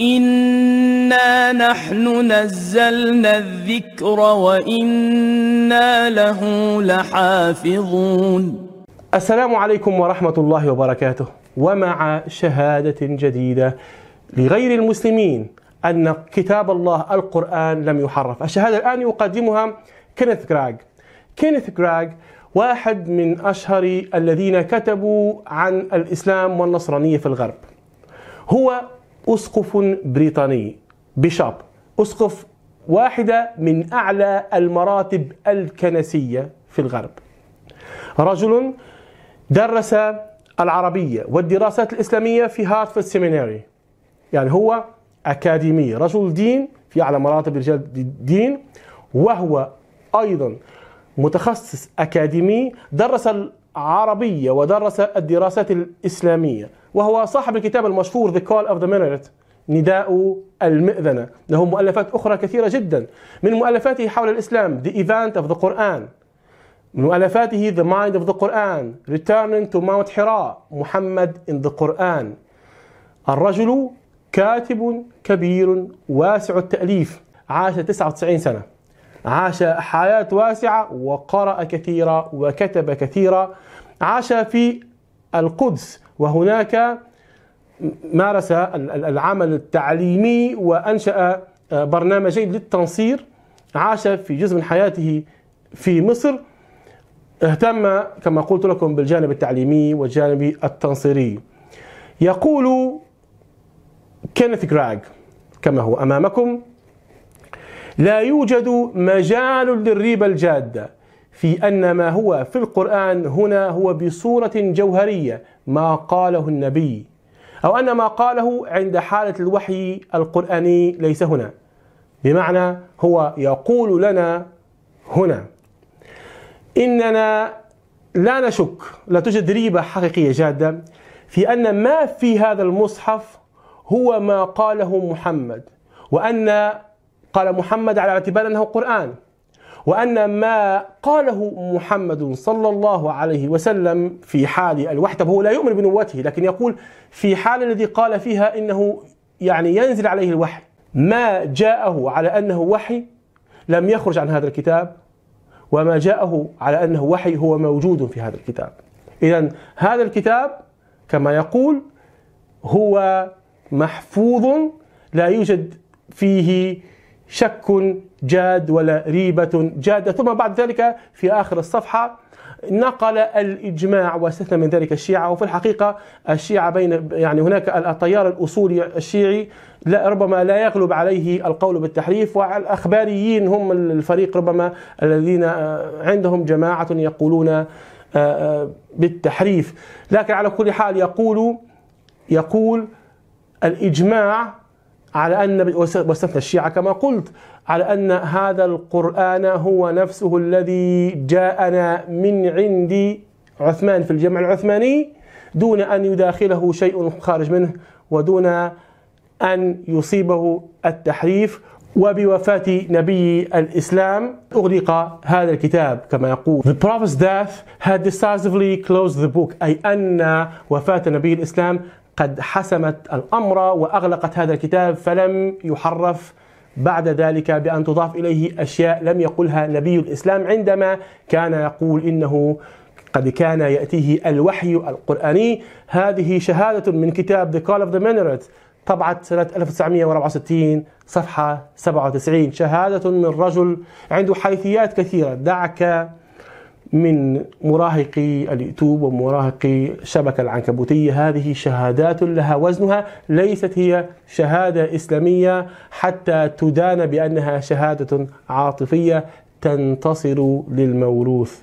إنا نحن نزلنا الذكر وإنا له لحافظون السلام عليكم ورحمة الله وبركاته ومع شهادة جديدة لغير المسلمين أن كتاب الله القرآن لم يحرف الشهادة الآن يقدمها كينيث كراغ كينيث كراغ واحد من أشهر الذين كتبوا عن الإسلام والنصرانية في الغرب هو أسقف بريطاني بشاب أسقف واحدة من أعلى المراتب الكنسية في الغرب رجل درس العربية والدراسات الإسلامية في هارتفورد سيميناري يعني هو أكاديمي رجل دين في أعلى مراتب رجال الدين وهو أيضا متخصص أكاديمي درس العربية ودرس الدراسات الإسلامية وهو صاحب الكتاب المشهور The Call of the Minaret نداء المئذنة له مؤلفات أخرى كثيرة جدا من مؤلفاته حول الإسلام The Event of the Quran من مؤلفاته The Mind of the Quran Returning to Mount Hira محمد in the Quran الرجل كاتب كبير واسع التأليف عاش 99 سنة عاش حياة واسعة وقرأ كثيرا وكتب كثيرا عاش في القدس وهناك مارس العمل التعليمي وأنشأ آه، برنامجين للتنصير عاش في جزء من حياته في مصر اهتم كما قلت لكم بالجانب التعليمي والجانب التنصيري يقول كينيث جراغ كما هو أمامكم لا يوجد مجال للريبة الجادة في أن ما هو في القرآن هنا هو بصورة جوهرية ما قاله النبي أو أن ما قاله عند حالة الوحي القرآني ليس هنا بمعنى هو يقول لنا هنا إننا لا نشك لا توجد ريبة حقيقية جادة في أن ما في هذا المصحف هو ما قاله محمد وأن قال محمد على اعتبار أنه قرآن وأن ما قاله محمد صلى الله عليه وسلم في حال الوحدة هو لا يؤمن بنبوته لكن يقول في حال الذي قال فيها إنه يعني ينزل عليه الوحي ما جاءه على أنه وحي لم يخرج عن هذا الكتاب وما جاءه على أنه وحي هو موجود في هذا الكتاب إذا هذا الكتاب كما يقول هو محفوظ لا يوجد فيه شك جاد ولا ريبة جادة ثم بعد ذلك في آخر الصفحة نقل الإجماع واستثنى من ذلك الشيعة وفي الحقيقة الشيعة بين يعني هناك التيار الأصولي الشيعي لا ربما لا يغلب عليه القول بالتحريف والأخباريين هم الفريق ربما الذين آه، عندهم جماعة يقولون آه، آه، بالتحريف لكن على كل حال يقول يقول الإجماع على أن واستثنى الشيعة كما قلت على أن هذا القرآن هو نفسه الذي جاءنا من عند عثمان في الجمع العثماني دون أن يداخله شيء خارج منه ودون أن يصيبه التحريف وبوفاة نبي الإسلام أغلق هذا الكتاب كما يقول The prophet's death had decisively closed the book أي أن وفاة نبي الإسلام قد حسمت الامر واغلقت هذا الكتاب فلم يحرف بعد ذلك بان تضاف اليه اشياء لم يقلها نبي الاسلام عندما كان يقول انه قد كان ياتيه الوحي القراني هذه شهاده من كتاب The Call of the Minaret طبعت سنة 1964 صفحة 97 شهادة من رجل عنده حيثيات كثيرة دعك من مراهقي اليوتيوب ومراهقي الشبكة العنكبوتية هذه شهادات لها وزنها ليست هي شهادة إسلامية حتى تدان بأنها شهادة عاطفية تنتصر للموروث